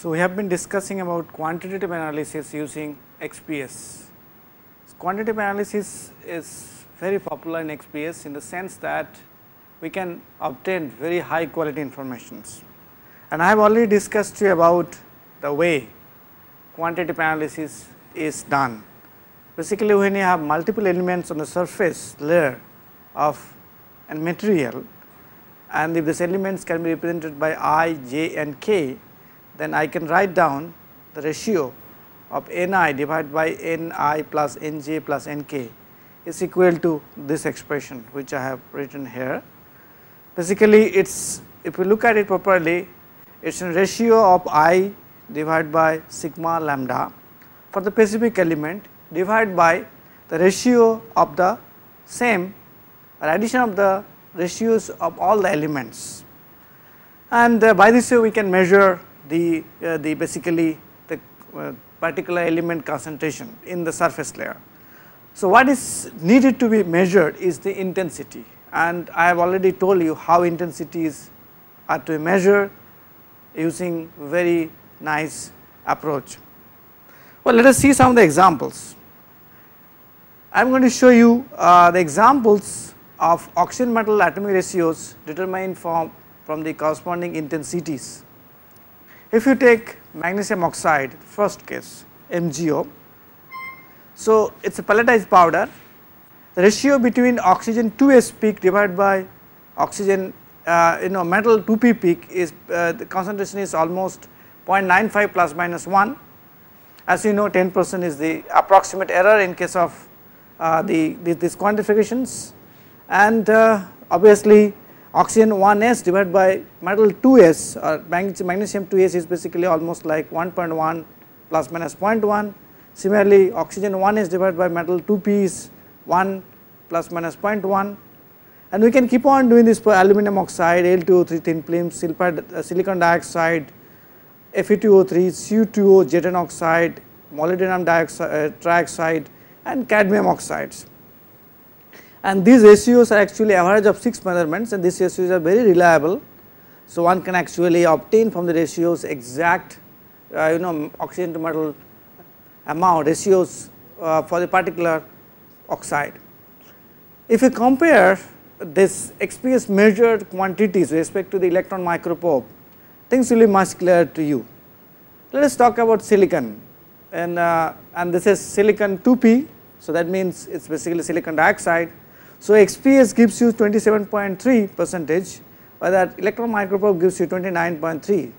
So, we have been discussing about quantitative analysis using XPS. Quantitative analysis is very popular in XPS in the sense that we can obtain very high quality informations. And I have already discussed to you about the way quantitative analysis is done. Basically, when you have multiple elements on the surface layer of a material and if these elements can be represented by i, j and k, then I can write down the ratio of Ni divided by Ni plus Nj plus Nk is equal to this expression which I have written here. Basically it is if you look at it properly it is a ratio of i divided by sigma lambda for the specific element divided by the ratio of the same or addition of the ratios of all the elements. And uh, by this way we can measure the, uh, the basically the uh, particular element concentration in the surface layer. So, what is needed to be measured is the intensity and I have already told you how intensities are to measure using very nice approach. Well, let us see some of the examples. I am going to show you uh, the examples of oxygen metal atomic ratios determined from, from the corresponding intensities if you take magnesium oxide first case MgO, so it is a pelletized powder the ratio between oxygen 2s peak divided by oxygen uh, you know metal 2p peak is uh, the concentration is almost 0.95 plus minus 1 as you know 10 percent is the approximate error in case of uh, the, the, these quantifications and uh, obviously oxygen 1s divided by metal 2s or magnesium 2s is basically almost like 1.1 plus minus 0.1. Similarly, oxygen 1s divided by metal 2p is 1 plus minus 0.1 and we can keep on doing this for aluminum oxide, Al2O3 thin film, uh, silicon dioxide, Fe2O3, Cu2O, jetton oxide, molybdenum dioxide, uh, trioxide and cadmium oxides and these ratios are actually average of 6 measurements and these ratios are very reliable. So, one can actually obtain from the ratios exact uh, you know oxygen to metal amount ratios uh, for the particular oxide. If you compare this XPS measured quantities with respect to the electron microprobe, things will be much clearer to you. Let us talk about silicon and, uh, and this is silicon 2p, so that means it is basically silicon dioxide so, XPS gives you 27.3 percentage while that electron microprobe gives you 29.3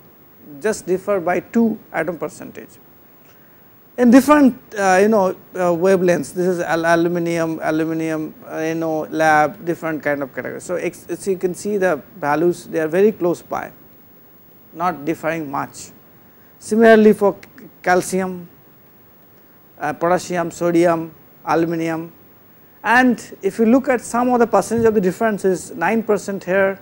just differ by 2 atom percentage. In different uh, you know uh, wavelengths this is al aluminum, aluminum uh, you know lab different kind of categories. So, X, so, you can see the values they are very close by not differing much. Similarly for calcium, uh, potassium, sodium, aluminum and if you look at some of the percentage of the difference is 9 percent here,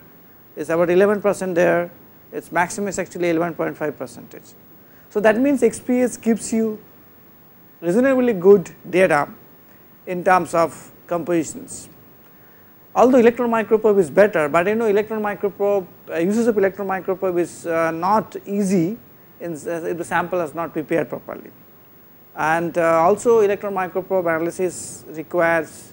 is about 11 percent there, its maximum is actually 11.5 percentage. So that means experience gives you reasonably good data in terms of compositions. Although electron microprobe is better, but you know electron microprobe uh, uses of electron microprobe is uh, not easy in, uh, if the sample is not prepared properly. And uh, also electron microprobe analysis requires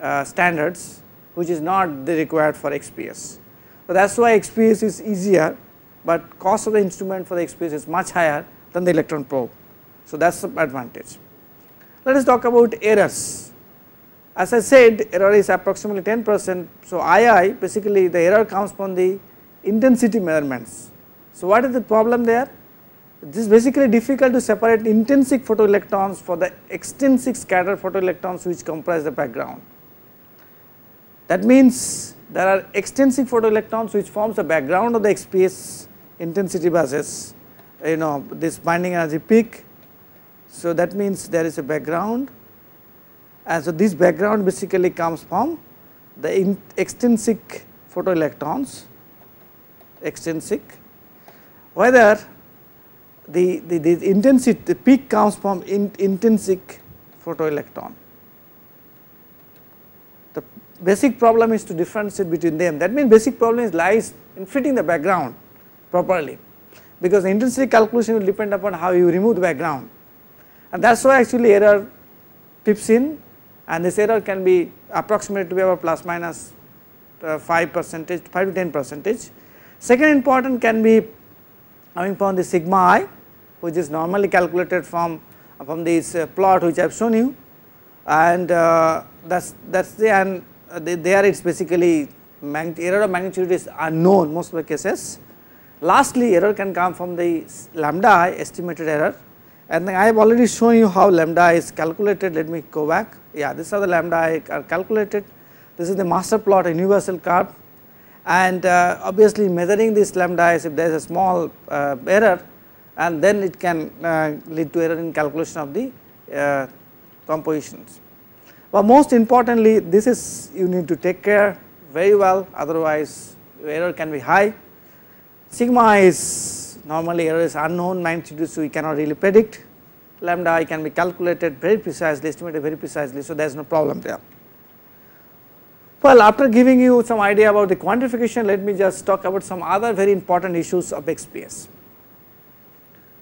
uh, standards which is not required for XPS. So that is why XPS is easier, but cost of the instrument for the XPS is much higher than the electron probe. So that is the advantage. Let us talk about errors. As I said error is approximately 10 percent. So II basically the error comes from the intensity measurements. So what is the problem there? It is basically difficult to separate intrinsic photoelectrons for the extrinsic scattered photoelectrons which comprise the background. That means there are extensive photoelectrons which forms the background of the XPS intensity buses, you know this binding energy peak. So that means there is a background and so this background basically comes from the extrinsic photoelectrons, extrinsic, whether the, the, the intensity, the peak comes from in, intrinsic photoelectron basic problem is to differentiate between them. That means basic problem is lies in fitting the background properly because the intensity calculation will depend upon how you remove the background and that is why actually error tips in and this error can be approximated to be about plus minus, uh, 5 percentage 5 to 10 percentage. Second important can be coming from the sigma i which is normally calculated from from this uh, plot which I have shown you and uh, that's that's the and uh, they, there it is basically error of magnitude is unknown most of the cases. Lastly, error can come from the lambda i estimated error and I have already shown you how lambda i is calculated. Let me go back. Yeah, these are the lambda i are calculated. This is the master plot universal curve and uh, obviously measuring this lambda i if there is a small uh, error and then it can uh, lead to error in calculation of the uh, compositions. But most importantly, this is you need to take care very well, otherwise error can be high. Sigma is normally error is unknown magnitude, so we cannot really predict. Lambda I can be calculated very precisely, estimated very precisely, so there is no problem there. Well, after giving you some idea about the quantification, let me just talk about some other very important issues of XPS.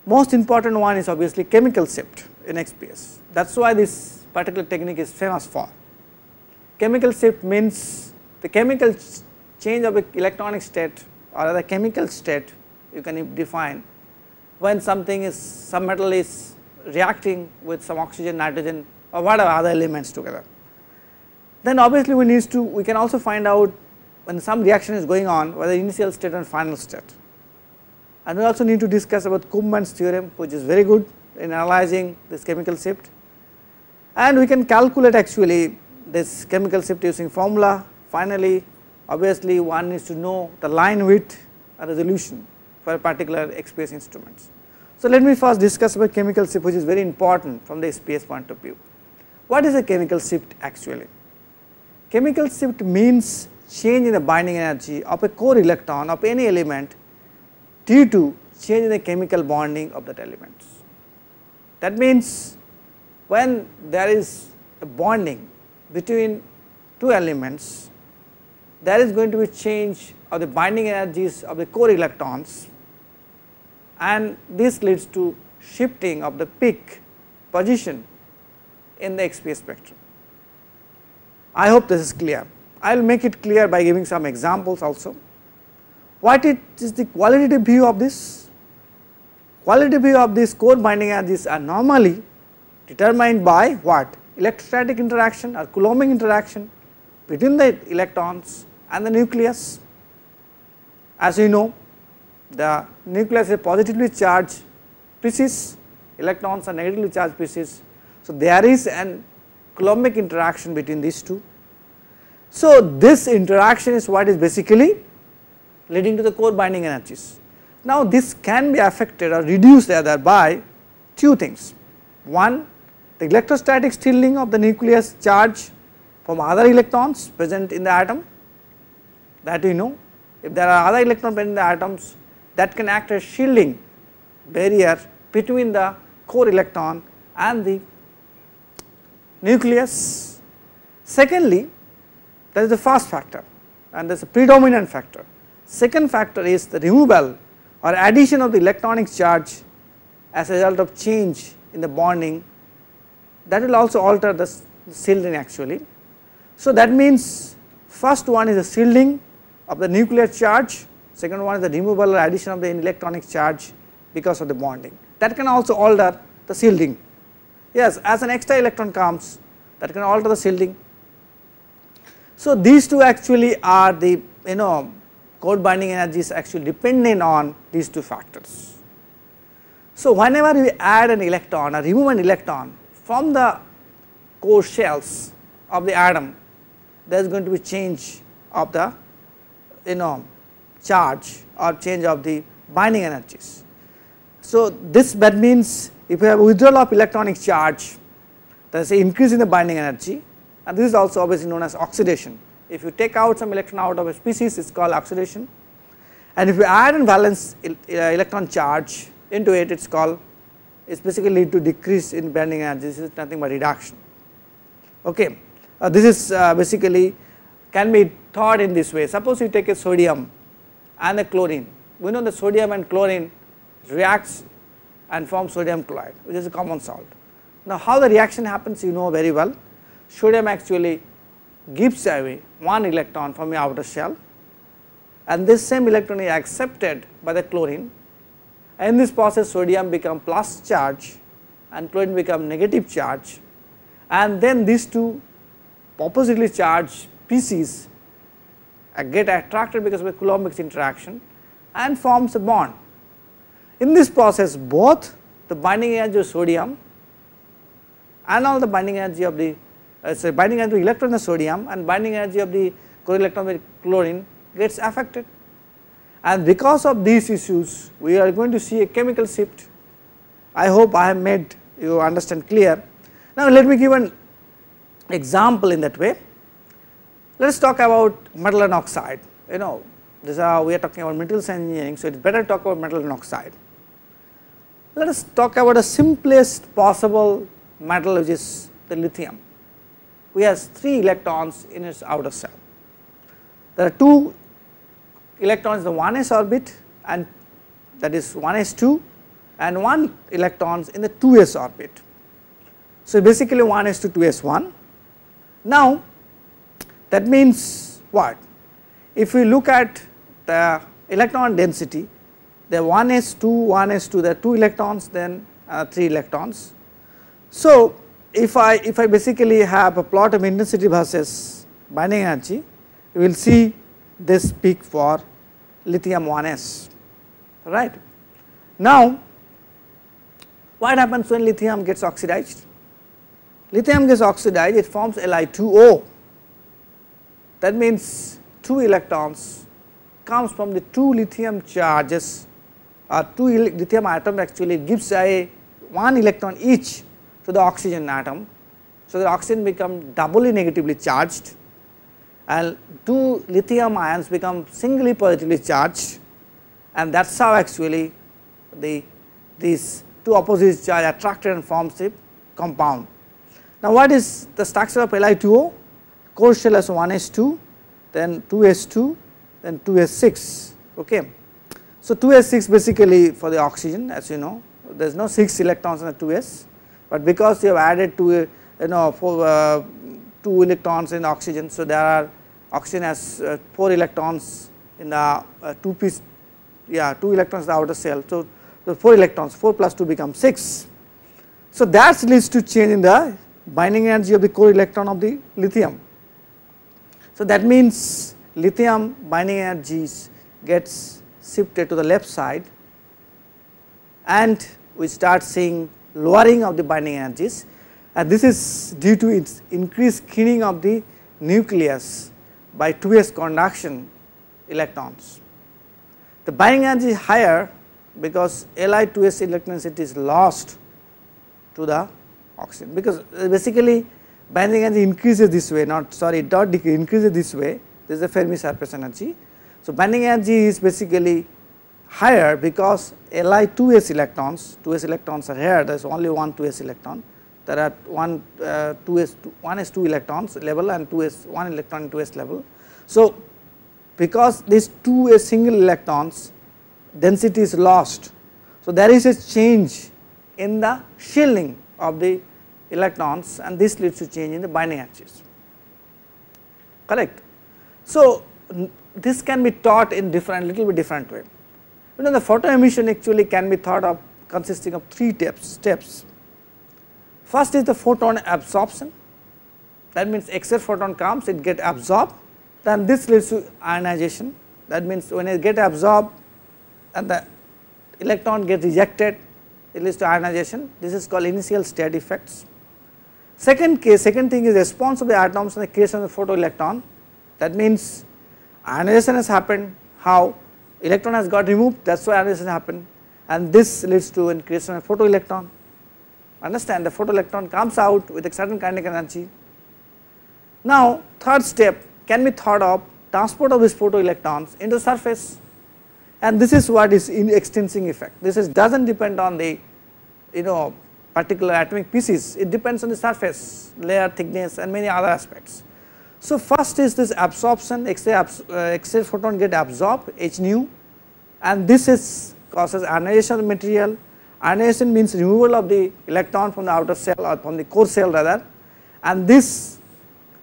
Most important one is obviously chemical shift in XPS. That is why this particular technique is famous for. Chemical shift means the chemical change of electronic state or the chemical state you can define when something is some metal is reacting with some oxygen, nitrogen or whatever other elements together. Then obviously we need to we can also find out when some reaction is going on whether initial state and final state. And we also need to discuss about Kumman's theorem which is very good in analyzing this chemical shift and we can calculate actually this chemical shift using formula finally obviously one needs to know the line width and resolution for a particular XPS instruments. So let me first discuss about chemical shift which is very important from the SPS point of view. What is a chemical shift actually? Chemical shift means change in the binding energy of a core electron of any element due to change in the chemical bonding of that element. That means when there is a bonding between two elements, there is going to be change of the binding energies of the core electrons and this leads to shifting of the peak position in the XP spectrum. I hope this is clear. I will make it clear by giving some examples also. What it is the qualitative view of this? Qualitative view of these core binding energies are normally determined by what? Electrostatic interaction or Coulombic interaction between the electrons and the nucleus. As you know, the nucleus is a positively charged species, electrons are negatively charged species. So, there is an Coulombic interaction between these two. So, this interaction is what is basically leading to the core binding energies. Now, this can be affected or reduced by two things. One, the electrostatic shielding of the nucleus charge from other electrons present in the atom that you know if there are other electrons present in the atoms that can act as shielding barrier between the core electron and the nucleus. Secondly, there is the first factor and there is a predominant factor. Second factor is the removal or addition of the electronic charge as a result of change in the bonding that will also alter the shielding actually. So, that means first one is the shielding of the nuclear charge, second one is the removal or addition of the electronic charge because of the bonding. That can also alter the shielding. Yes, as an extra electron comes, that can alter the shielding. So, these two actually are the you know code binding energies actually dependent on these two factors. So, whenever you add an electron or remove an electron, from the core shells of the atom there is going to be change of the you know charge or change of the binding energies. So, this that means if you have withdrawal of electronic charge there is an increase in the binding energy and this is also obviously known as oxidation. If you take out some electron out of a species it is called oxidation and if you add an valence uh, electron charge into it it is called is basically lead to decrease in bending energy, this is nothing but reduction. Okay. Uh, this is uh, basically can be thought in this way. Suppose you take a sodium and a chlorine, we know the sodium and chlorine reacts and forms sodium chloride which is a common salt. Now how the reaction happens you know very well, sodium actually gives away one electron from the outer shell and this same electron is accepted by the chlorine in this process sodium become plus charge and chlorine become negative charge and then these two oppositely charged species uh, get attracted because of a Coulombic interaction and forms a bond. In this process both the binding energy of sodium and all the binding energy of the uh, binding energy of electron of sodium and binding energy of the core electron with chlorine gets affected and because of these issues we are going to see a chemical shift. I hope I have made you understand clear. Now let me give an example in that way. Let us talk about metal and oxide you know this are we are talking about materials engineering so it is better to talk about metal and oxide. Let us talk about the simplest possible metal which is the lithium. We have 3 electrons in its outer shell. There are 2 electrons the 1s orbit and that is 1s2 and 1 electrons in the 2s orbit. So, basically 1s2 2s1. Now, that means what? If we look at the electron density the 1s2 1s2 there are 2 electrons then uh, 3 electrons. So, if I if I basically have a plot of intensity versus binding energy we will see this peak for lithium 1s right. Now what happens when lithium gets oxidized? Lithium gets oxidized it forms Li2O that means 2 electrons comes from the 2 lithium charges or 2 lithium atom actually gives a 1 electron each to the oxygen atom. So, the oxygen becomes doubly negatively charged and two lithium ions become singly positively charged and that is how actually the these two opposite charge attracted and forms a compound. Now, what is the structure of Li2O? Core shell has 1s2, then 2s2, then 2s6. Okay. So, 2s6 basically for the oxygen as you know there is no 6 electrons in the 2s, but because you have added 2 you know 4, uh, 2 electrons in oxygen. So, there are oxygen has uh, 4 electrons in the uh, 2 piece, yeah 2 electrons in the outer shell. So, so 4 electrons 4 plus 2 becomes 6. So, that leads to change in the binding energy of the core electron of the lithium. So, that means lithium binding energies gets shifted to the left side and we start seeing lowering of the binding energies and this is due to its increased skinning of the nucleus by 2s conduction electrons. The binding energy is higher because Li2s electrons is lost to the oxygen because uh, basically binding energy increases this way not sorry dot increases this way this is the Fermi surface energy. So, binding energy is basically higher because Li 2s electrons, 2s electrons are here there is only one 2s electron there are 1 uh, 2s 1s2 electrons level and 2s1 electron 2s level. So, because these 2s single electrons density is lost. So, there is a change in the shielding of the electrons and this leads to change in the binding axis correct. So, this can be taught in different little bit different way. You know the photo emission actually can be thought of consisting of 3 steps, steps First is the photon absorption that means excess photon comes it get absorbed then this leads to ionization that means when it get absorbed and the electron gets ejected it leads to ionization this is called initial state effects. Second case second thing is response of the atoms in the creation of the photoelectron that means ionization has happened how electron has got removed that is why ionization happened and this leads to in creation of photoelectron Understand the photoelectron comes out with a certain kinetic energy. Now third step can be thought of transport of these photoelectrons into surface and this is what is in extensing effect. This is does not depend on the you know particular atomic pieces, it depends on the surface, layer thickness and many other aspects. So first is this absorption, X-ray abs uh, photon get absorbed H nu and this is causes annihilation of material Ionization means removal of the electron from the outer shell or from the core shell rather and this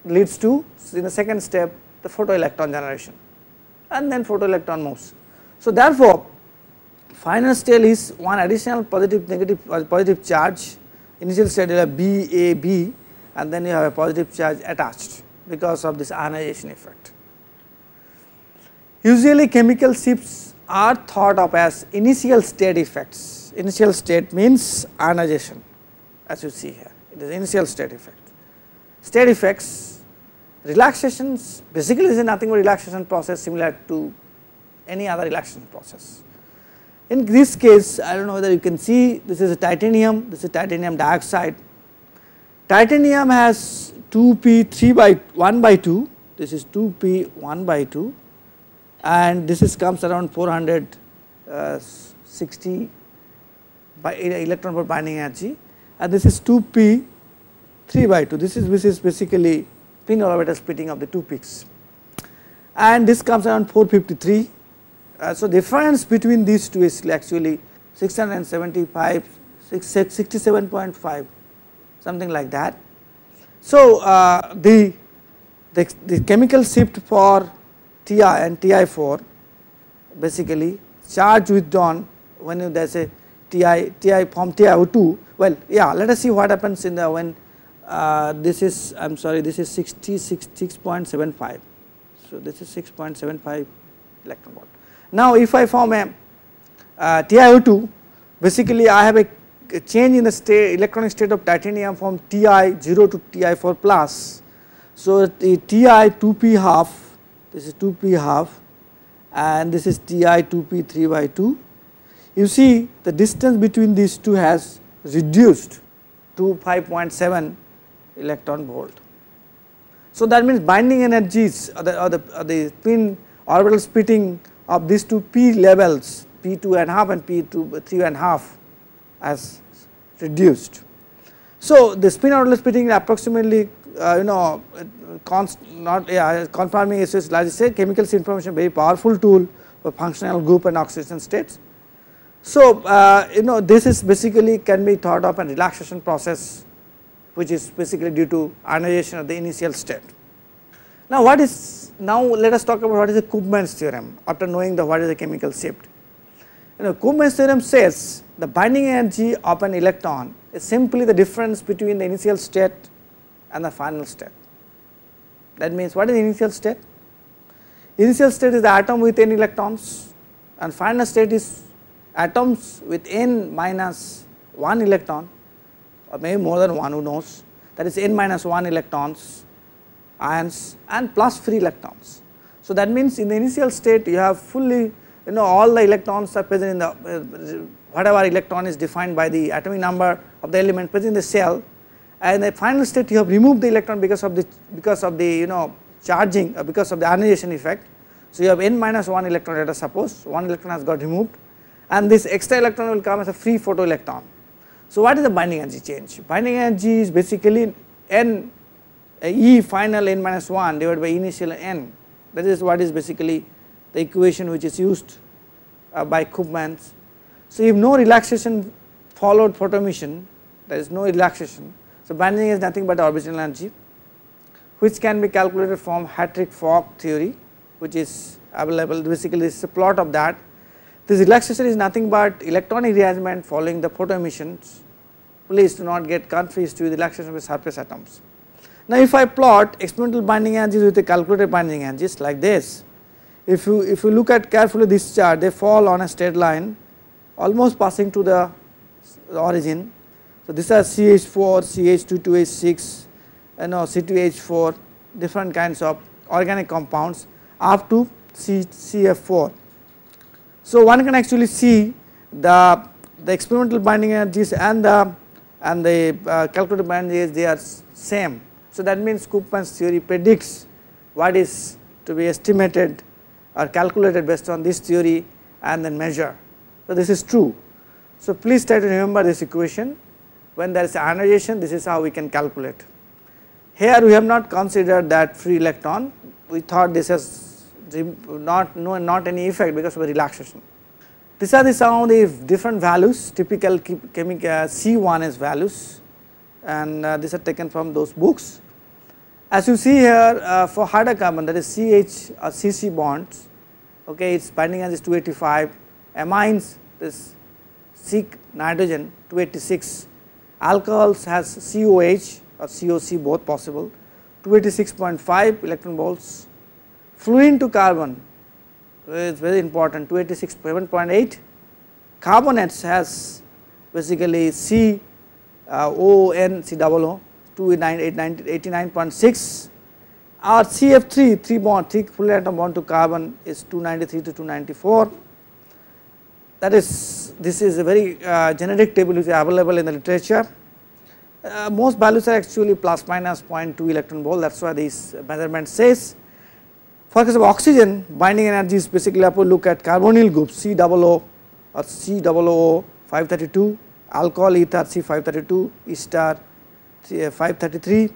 leads to in the second step the photoelectron generation and then photoelectron moves. So therefore final state is one additional positive negative uh, positive charge initial state you have B A B and then you have a positive charge attached because of this ionization effect. Usually chemical shifts are thought of as initial state effects initial state means ionization as you see here it is initial state effect. State effects relaxations basically is nothing but relaxation process similar to any other relaxation process. In this case I do not know whether you can see this is a titanium this is titanium dioxide. Titanium has 2p 3 by 1 by 2 this is 2p 1 by 2 and this is comes around 460 uh, electron for binding energy and this is 2p 3 by 2 this is this is basically spin orbital splitting of the two peaks and this comes around 453 uh, so difference between these two is actually 675 67.5 something like that so uh, the, the the chemical shift for ti and ti4 basically charge withdrawn when there is a Ti, Ti from TiO2. Well, yeah, let us see what happens in the when uh, this is I am sorry this is 66.75. So, this is 6.75 electron volt. Now, if I form a uh, TiO2 basically I have a, a change in the state electronic state of titanium from Ti 0 to Ti 4 plus. So, the Ti 2p half this is 2p half and this is Ti 2p 3 by 2 you see the distance between these two has reduced to 5.7 electron volt. So that means binding energies or the, or the, or the spin orbital splitting of these two p levels p2 and half and p2 3 and half has reduced. So the spin orbital splitting approximately uh, you know const not yeah, confirming is largely say chemical information very powerful tool for functional group and oxidation states so, uh, you know this is basically can be thought of a relaxation process which is basically due to ionization of the initial state. Now what is, now let us talk about what is the Koopman's theorem after knowing the what is the chemical shift. You know Koopman's theorem says the binding energy of an electron is simply the difference between the initial state and the final state. That means what is the initial state? Initial state is the atom with n electrons and final state is atoms with n minus 1 electron or maybe more than one who knows that is n minus 1 electrons ions and plus free electrons. So, that means in the initial state you have fully you know all the electrons are present in the uh, whatever electron is defined by the atomic number of the element present in the cell, and the final state you have removed the electron because of the because of the you know charging or uh, because of the ionization effect. So, you have n minus 1 electron let us suppose 1 electron has got removed and this extra electron will come as a free photoelectron. So, what is the binding energy change? Binding energy is basically n E final n minus 1 divided by initial n that is what is basically the equation which is used uh, by Koopmans. So, if no relaxation followed photoemission there is no relaxation. So, binding is nothing but original energy which can be calculated from Hattrick-Fock theory which is available basically this is a plot of that this relaxation is nothing but electronic rearrangement following the photo emissions. Please do not get confused with relaxation the surface atoms. Now, if I plot experimental binding energies with the calculated binding energies like this, if you if you look at carefully this chart, they fall on a straight line, almost passing to the origin. So this are CH4, 2 ch 2H6, you know C2H4, different kinds of organic compounds up to C, CF4. So, one can actually see the, the experimental binding energies and the and the uh, calculated binding energies they are same. So, that means Koopman's theory predicts what is to be estimated or calculated based on this theory and then measure. So, this is true. So, please try to remember this equation when there is ionization this is how we can calculate. Here we have not considered that free electron we thought this as not no not any effect because of the relaxation. These are the some of the different values typical chemical uh, C1S values and uh, these are taken from those books. As you see here uh, for hydrocarbon that is CH or uh, CC bonds okay its binding energy is 285 amines this C nitrogen 286 alcohols has COH or COC both possible 286.5 electron volts fluorine to carbon is very important 286.7.8 carbonates has basically C uh, O N C double O 289.6 or CF3 3 bond 3 atom bond to carbon is 293 to 294 that is this is a very uh, generic table which is available in the literature. Uh, most values are actually plus minus 0.2 electron volt that is why this measurement says for example, oxygen binding energy is basically if we look at carbonyl group O or double O 532, alcohol ether C532, ester 533.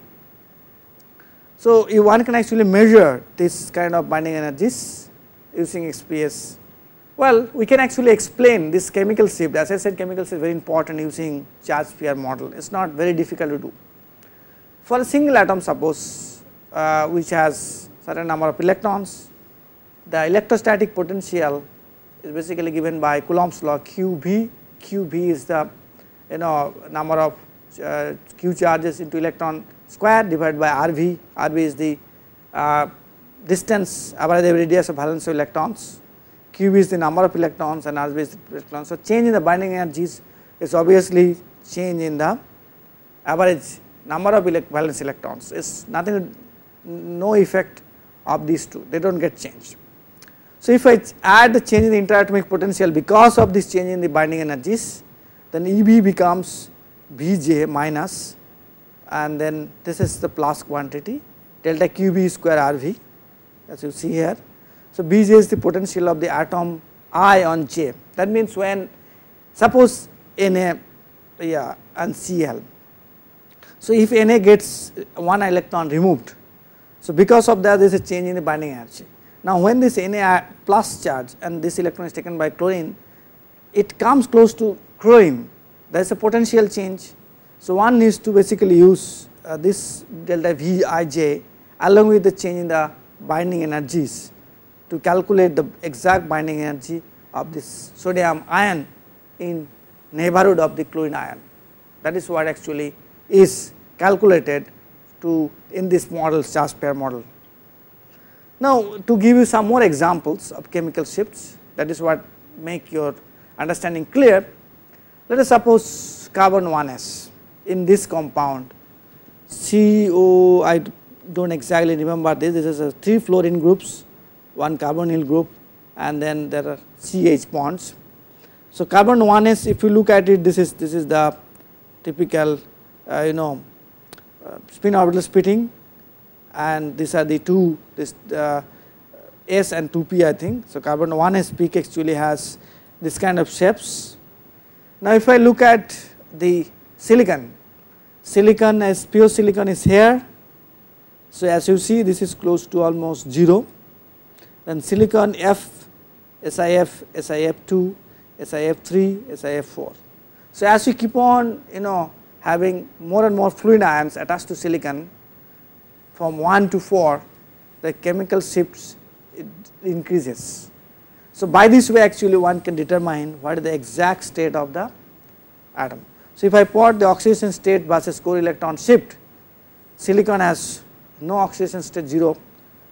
So, you one can actually measure this kind of binding energies using XPS. Well, we can actually explain this chemical shift as I said chemical shift is very important using charge sphere model, it is not very difficult to do. For a single atom suppose uh, which has certain number of electrons. The electrostatic potential is basically given by Coulomb's law QB. QB is the you know number of uh, Q charges into electron square divided by RV. RV is the uh, distance average radius of valence of electrons. QB is the number of electrons and RV is the electrons. So change in the binding energies is obviously change in the average number of valence electrons. It's nothing, no effect of these two they do not get changed. So if I add the change in the interatomic potential because of this change in the binding energies then EB becomes Bj minus and then this is the plus quantity delta QB square RV as you see here. So Bj is the potential of the atom I on J that means when suppose Na yeah and Cl. So if Na gets one electron removed so, because of that there is a change in the binding energy. Now, when this Na plus charge and this electron is taken by chlorine, it comes close to chlorine, there is a potential change. So, one needs to basically use uh, this delta Vij along with the change in the binding energies to calculate the exact binding energy of this sodium ion in neighborhood of the chlorine ion. That is what actually is calculated to in this model charge pair model. Now to give you some more examples of chemical shifts that is what make your understanding clear. Let us suppose carbon 1s in this compound CO I do not exactly remember this this is a 3 fluorine groups one carbonyl group and then there are CH bonds. So carbon 1s if you look at it this is this is the typical uh, you know uh, spin orbital splitting and these are the two this uh, S and 2p I think. So, carbon 1s peak actually has this kind of shapes. Now, if I look at the silicon, silicon as pure silicon is here. So, as you see this is close to almost 0 then silicon F, SIF, SIF2, SIF3, SIF4. So, as we keep on you know having more and more fluid ions attached to silicon from 1 to 4 the chemical shifts increases. So, by this way actually one can determine what is the exact state of the atom. So, if I plot the oxidation state versus core electron shift silicon has no oxidation state 0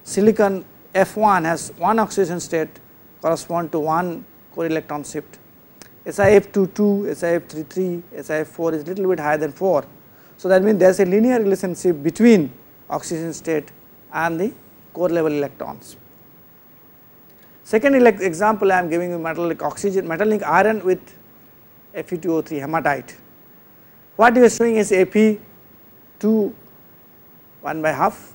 silicon F1 has one oxidation state correspond to one core electron shift SIF22, SIF33, SIF4 is little bit higher than 4. So, that means there is a linear relationship between oxygen state and the core level electrons. Second example I am giving you metallic oxygen, metallic iron with Fe2O3 hematite. What you are showing is Fe2 1 by half,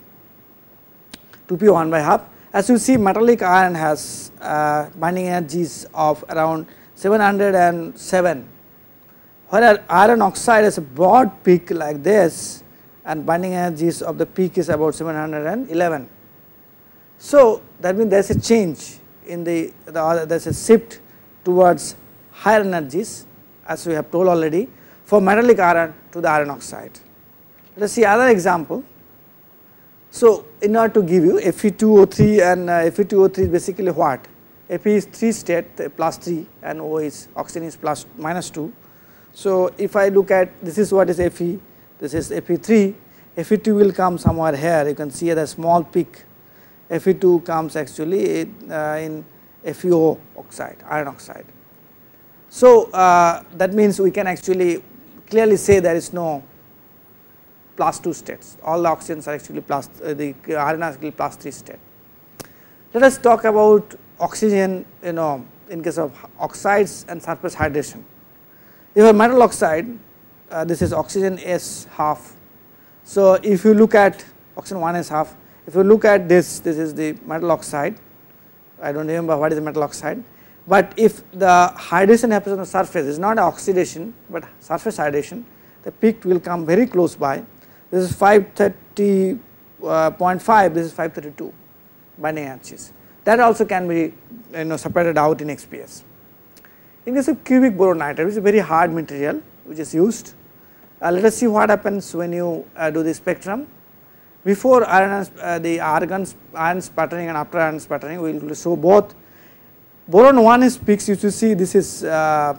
2P 1 by half. As you see metallic iron has uh, binding energies of around 707 whereas iron oxide has a broad peak like this and binding energies of the peak is about 711. So that means there is a change in the, the there is a shift towards higher energies as we have told already for metallic iron to the iron oxide. Let us see other example. So in order to give you Fe2O3 and uh, Fe2O3 is basically what? Fe is 3 state plus 3 and O is oxygen is plus minus 2. So, if I look at this is what is Fe, this is Fe3, Fe2 will come somewhere here you can see at a small peak Fe2 comes actually in, uh, in FeO oxide iron oxide. So, uh, that means we can actually clearly say there is no plus 2 states all the oxygens are actually plus uh, the iron is actually plus 3 state. Let us talk about oxygen you know in case of oxides and surface hydration. If a metal oxide uh, this is oxygen S half. So, if you look at oxygen 1 S half if you look at this this is the metal oxide I do not remember what is the metal oxide but if the hydration happens on the surface it is not oxidation but surface hydration the peak will come very close by this is 530.5 uh, this is 532 binding axis that also can be you know separated out in XPS. In case of cubic boron nitride which is a very hard material which is used, uh, let us see what happens when you uh, do the spectrum. Before iron, uh, the argon iron sputtering and after iron sputtering we will show both boron 1 is peaks you should see this is uh,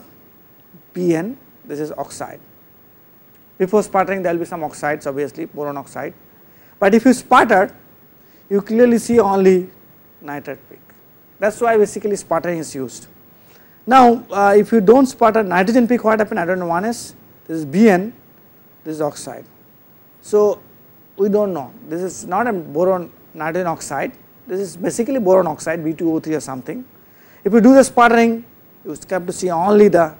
PN this is oxide. Before sputtering there will be some oxides obviously boron oxide but if you sputter you clearly see only nitrate peak. That is why basically sputtering is used. Now, uh, if you do not sputter nitrogen peak, what happens? Hydrogen 1 is this is BN, this is oxide. So, we do not know, this is not a boron nitrogen oxide, this is basically boron oxide B2O3 or something. If you do the sputtering, you come to see only the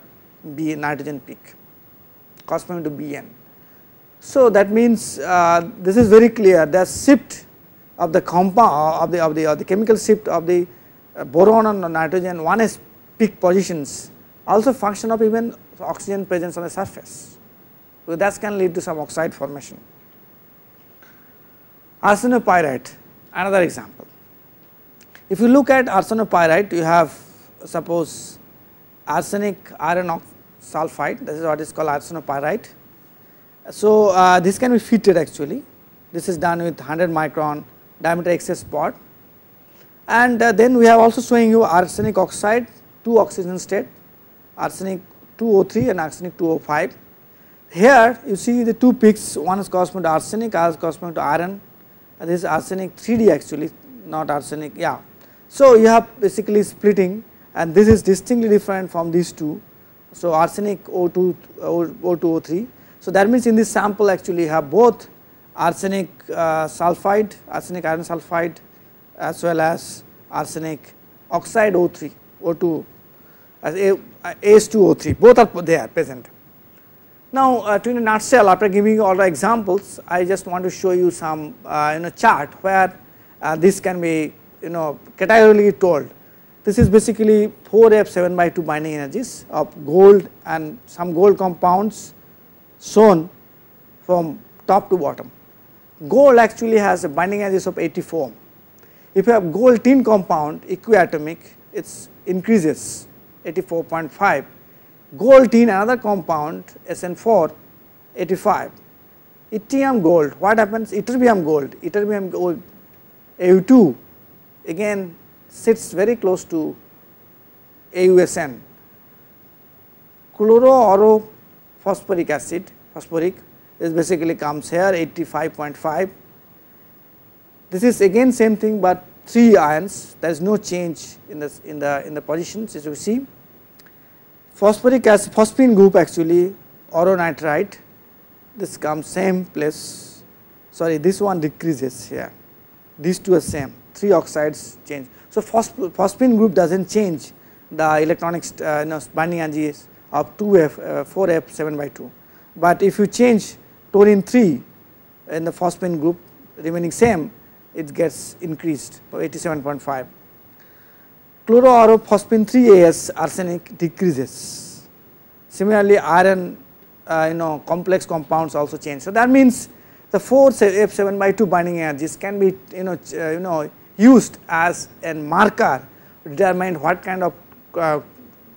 B nitrogen peak corresponding to BN. So, that means uh, this is very clear the shift of the compound uh, of the of the, of the chemical shift of the uh, boron and nitrogen 1s peak positions also function of even oxygen presence on the surface. So, that can lead to some oxide formation. Arsenopyrite another example. If you look at arsenopyrite you have suppose arsenic iron sulfide this is what is called arsenopyrite. So, uh, this can be fitted actually this is done with 100 micron diameter excess spot, and uh, then we have also showing you arsenic oxide 2 oxygen state arsenic 2O3 and arsenic 2O5. Here you see the two peaks one is corresponding to arsenic other is corresponding to iron and uh, this is arsenic 3D actually not arsenic yeah. So you have basically splitting and this is distinctly different from these two. So arsenic O2 O2O3 so that means in this sample actually you have both arsenic uh, sulfide, arsenic iron sulfide as well as arsenic oxide O3, O2, as A, AS2O3 uh, both are there present. Now uh, to in a nutshell after giving you all the examples I just want to show you some uh, you know chart where uh, this can be you know categorically told. This is basically 4F7 by 2 binding energies of gold and some gold compounds shown from top to bottom. Gold actually has a binding energy of 84. If you have gold tin compound equiatomic, it increases 84.5. Gold tin another compound SN4 85. Itium gold, what happens? Ytterbium gold, ytterbium gold AU2 again sits very close to AUSN. Chloroorophosphoric acid, phosphoric this basically comes here 85.5. This is again same thing but 3 ions there is no change in the in the in the positions as you see. Phosphoric acid phosphine group actually oronitrite this comes same place sorry this one decreases here these two are same 3 oxides change. So, phosphine group does not change the electronic uh, you know, binding energy of 2F uh, 4F 7 by 2, but if you change taurine 3 in the phosphine group remaining same it gets increased by 87.5. Chloroaurophosphine 3AS arsenic decreases. Similarly, iron uh, you know complex compounds also change. So, that means the 4 F7 by 2 binding energies can be you know uh, you know used as a marker to determine what kind of uh,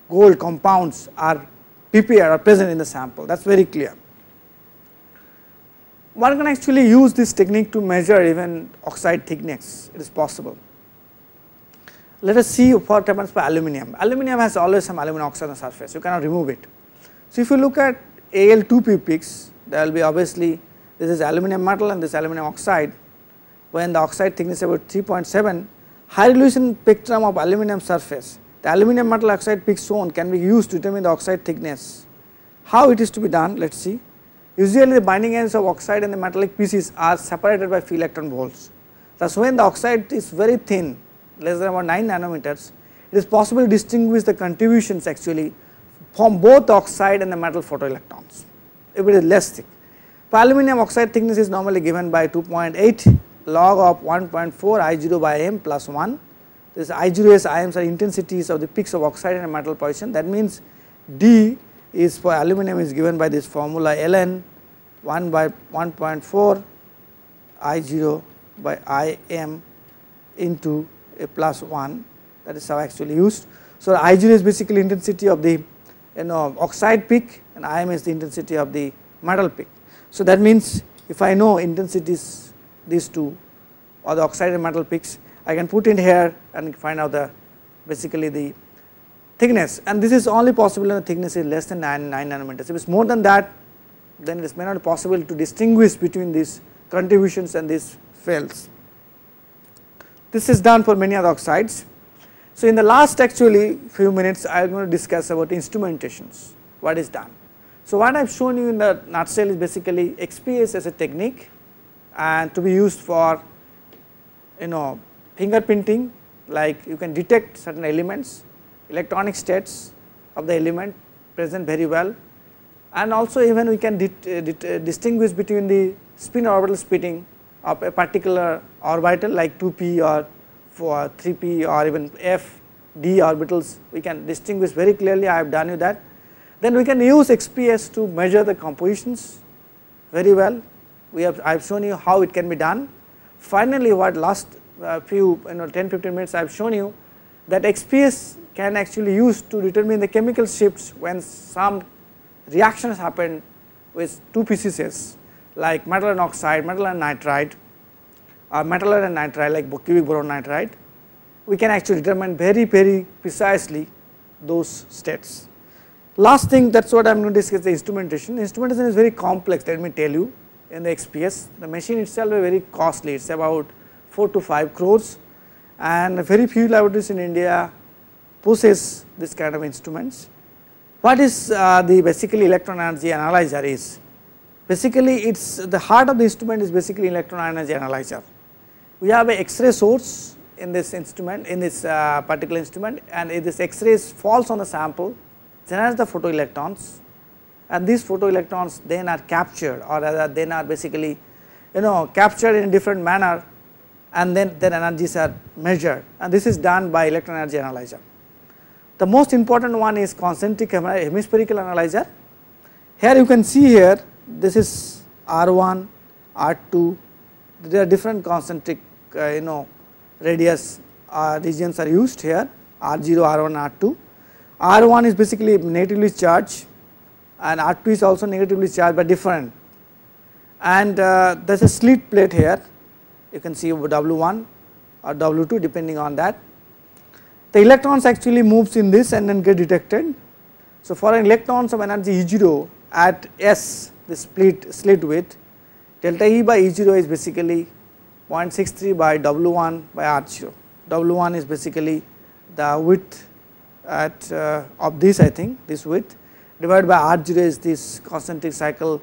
gold compounds are PPR are present in the sample that is very clear. One can actually use this technique to measure even oxide thickness, it is possible. Let us see what happens for aluminum. Aluminum has always some aluminum oxide on the surface, you cannot remove it. So, if you look at Al2P peaks, there will be obviously this is aluminum metal and this aluminum oxide. When the oxide thickness is about 3.7, high resolution spectrum of aluminum surface, the aluminum metal oxide peak shown can be used to determine the oxide thickness. How it is to be done, let us see. Usually the binding ends of oxide and the metallic pieces are separated by few electron volts. Thus when the oxide is very thin less than about 9 nanometers it is possible to distinguish the contributions actually from both oxide and the metal photoelectrons if it is less thick. For aluminum oxide thickness is normally given by 2.8 log of 1.4 I0 by M plus 1. This I0 is IMs are intensities of the peaks of oxide and metal position that means D is for aluminum is given by this formula Ln 1 by 1.4 I 0 by I m into a plus 1 that is how actually used. So, I 0 is basically intensity of the you know oxide peak and I m is the intensity of the metal peak. So, that means if I know intensities these two or the oxide and metal peaks I can put in here and find out the basically the thickness and this is only possible when the thickness is less than 9, 9 nanometers. If it is more than that then it is may not possible to distinguish between these contributions and these fails. This is done for many other oxides. So, in the last actually few minutes I am going to discuss about instrumentations, what is done. So, what I have shown you in the nutshell is basically XPS as a technique and to be used for you know fingerprinting like you can detect certain elements electronic states of the element present very well and also even we can uh, uh, distinguish between the spin orbital splitting of a particular orbital like 2p or 4, 3p or even f d orbitals we can distinguish very clearly I have done you that. Then we can use XPS to measure the compositions very well we have I have shown you how it can be done. Finally what last uh, few you know 10 15 minutes I have shown you that XPS can actually use to determine the chemical shifts when some reactions happen with two PCCs like metal and oxide, metal and nitride, uh, metal and nitride like cubic boron nitride, we can actually determine very very precisely those states. Last thing that is what I am going to discuss the instrumentation. instrumentation is very complex let me tell you in the XPS. The machine itself is very costly, it is about 4 to 5 crores and very few laboratories in India possess this kind of instruments. What is uh, the basically electron energy analyzer is? Basically it is the heart of the instrument is basically electron energy analyzer. We have a X-ray source in this instrument in this uh, particular instrument and if this x rays falls on the sample generates the photoelectrons and these photoelectrons then are captured or rather then are basically you know captured in a different manner and then their energies are measured and this is done by electron energy analyzer. The most important one is concentric hemispherical analyzer. Here you can see here this is R1, R2, there are different concentric uh, you know radius uh, regions are used here R0, R1, R2. R1 is basically negatively charged and R2 is also negatively charged but different. And uh, there is a slit plate here you can see W1 or W2 depending on that the electrons actually moves in this and then get detected. So for an electrons of energy E0 at S the split slit width delta E by E0 is basically 0.63 by W1 by R0. W1 is basically the width at uh, of this I think this width divided by R0 is this concentric cycle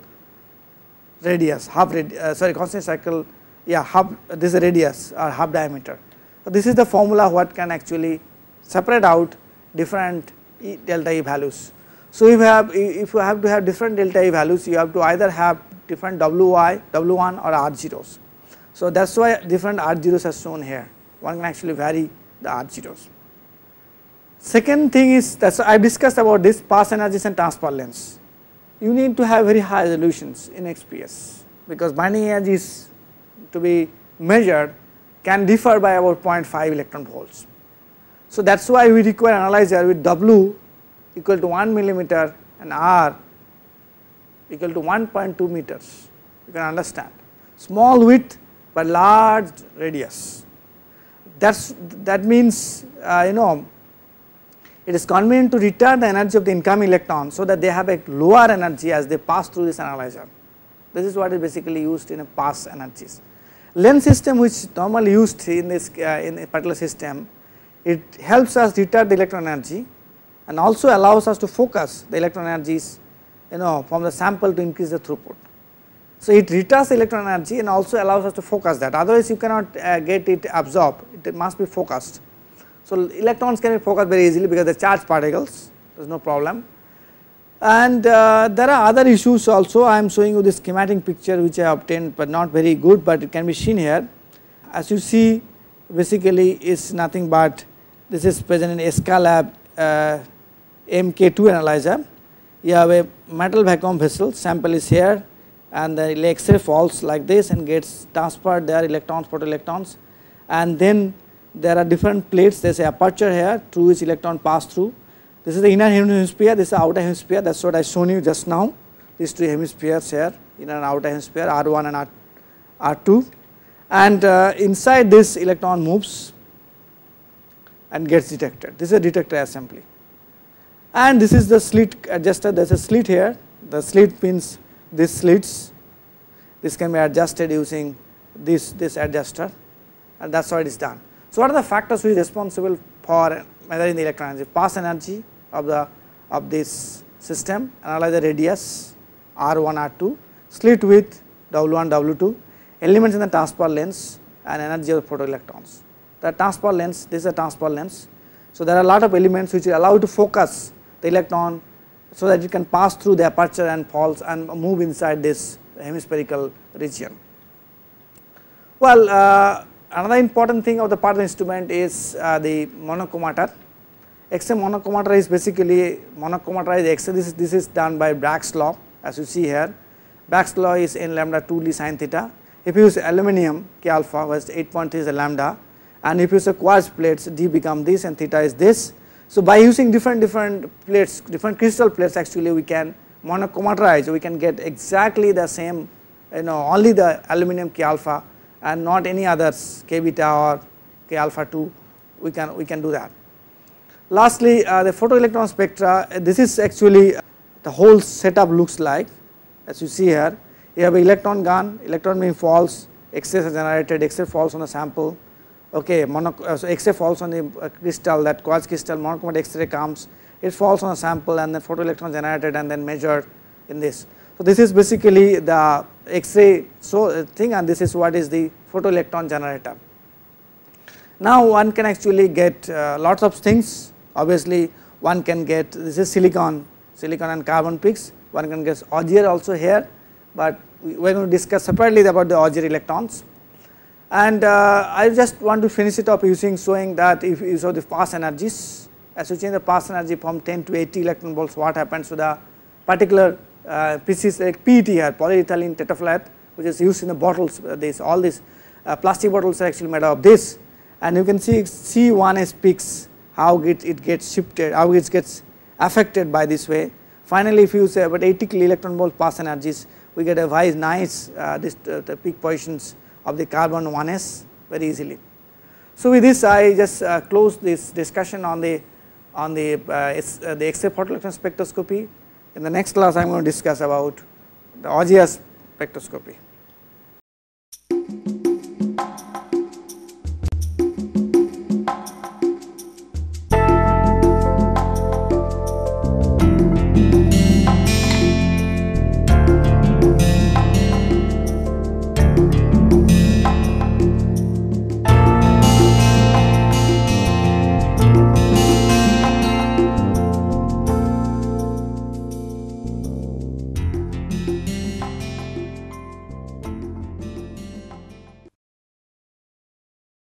radius half radius uh, sorry concentric cycle yeah half this is radius or half diameter. So this is the formula what can actually separate out different e delta E values. So, if you have if you have to have different delta E values you have to either have different Wi, W1 or R0s. So, that is why different R0s are shown here one can actually vary the R0s. Second thing is that I discussed about this pass energies and transfer lens. You need to have very high resolutions in XPS because binding energies to be measured can differ by about 0.5 electron volts. So that is why we require analyzer with W equal to 1 millimeter and R equal to 1.2 meters you can understand small width but large radius that's that means uh, you know it is convenient to retard the energy of the incoming electron so that they have a lower energy as they pass through this analyzer this is what is basically used in a pass energies lens system which normally used in this uh, in a particular system it helps us retard the electron energy and also allows us to focus the electron energies you know from the sample to increase the throughput. So, it retards electron energy and also allows us to focus that otherwise you cannot uh, get it absorbed it must be focused. So, electrons can be focused very easily because they are charged particles there is no problem and uh, there are other issues also I am showing you the schematic picture which I obtained but not very good but it can be seen here as you see basically is nothing but this is present in SCALAB uh, MK2 analyzer. You have a metal vacuum vessel sample is here and the X-ray falls like this and gets transferred there electrons photoelectrons, and then there are different plates there is a aperture here through which electron pass through. This is the inner hemisphere this is the outer hemisphere that is what I shown you just now these two hemispheres here inner and outer hemisphere R1 and R, R2 and uh, inside this electron moves and gets detected. This is a detector assembly. And this is the slit adjuster, uh, uh, there is a slit here, the slit pins, these slits, this can be adjusted using this, this adjuster and that is how it is done. So, what are the factors which is responsible for measuring the electrons? The pass energy of the of this system, analyze the radius R1, R2, slit width W1, W2, elements in the transport lens and energy of photoelectrons the transport lens, this is a transport lens. So there are a lot of elements which allow to focus the electron so that it can pass through the aperture and falls and move inside this hemispherical region. Well, uh, another important thing of the particle instrument is uh, the monochromator. X-ray monochromator is basically monochromator X-ray. This, this, is done by Bragg's law, as you see here. Bragg's law is in lambda 2 d sine theta. If you use aluminium K alpha, was 8.3 is a lambda and if you say quartz plates d become this and theta is this. So by using different different plates different crystal plates actually we can monochromatize. we can get exactly the same you know only the aluminum k alpha and not any others k beta or k alpha 2 we can we can do that. Lastly uh, the photoelectron spectra uh, this is actually uh, the whole setup looks like as you see here you have electron gun electron beam falls excess generated excess falls on a sample okay, mono, uh, so X-ray falls on the uh, crystal, that quartz crystal, monochromatic X-ray comes, it falls on a sample and then photoelectron generated and then measured in this. So, this is basically the X-ray so uh, thing and this is what is the photoelectron generator. Now, one can actually get uh, lots of things, obviously one can get this is silicon, silicon and carbon peaks, one can get Auger also here, but we are going to discuss separately about the Auger electrons. And uh, I just want to finish it up using showing that if you saw the pass energies, as you change the pass energy from 10 to 80 electron volts, what happens to the particular uh, pieces like PET here, polyethylene tetraflat, which is used in the bottles. Uh, this all these uh, plastic bottles are actually made out of this, and you can see C1S peaks how it, it gets shifted, how it gets affected by this way. Finally, if you say about 80 electron volt pass energies, we get a very nice uh, this, uh, the peak positions of the carbon 1s very easily. So with this I just uh, close this discussion on the on the uh, uh the X-ray photoelectron spectroscopy. In the next class I am going to discuss about the Auger spectroscopy.